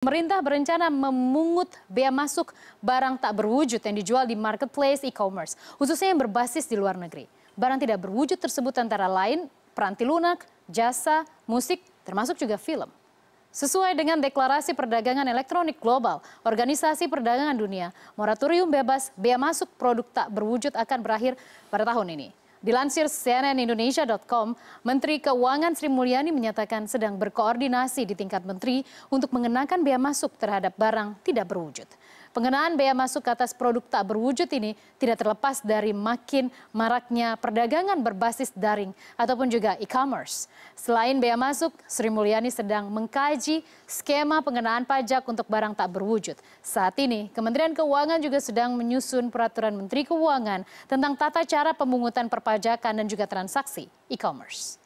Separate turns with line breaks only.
Pemerintah berencana memungut bea masuk barang tak berwujud yang dijual di marketplace e-commerce, khususnya yang berbasis di luar negeri. Barang tidak berwujud tersebut antara lain peranti lunak, jasa, musik, termasuk juga film. Sesuai dengan Deklarasi Perdagangan Elektronik Global, Organisasi Perdagangan Dunia, moratorium bebas bea masuk produk tak berwujud akan berakhir pada tahun ini. Dilansir CNN Indonesia.com, Menteri Keuangan Sri Mulyani menyatakan sedang berkoordinasi di tingkat menteri untuk mengenakan biaya masuk terhadap barang tidak berwujud. Pengenaan bea masuk ke atas produk tak berwujud ini tidak terlepas dari makin maraknya perdagangan berbasis daring ataupun juga e-commerce. Selain bea masuk, Sri Mulyani sedang mengkaji skema pengenaan pajak untuk barang tak berwujud. Saat ini, Kementerian Keuangan juga sedang menyusun peraturan Menteri Keuangan tentang tata cara pemungutan perpajakan dan juga transaksi e-commerce.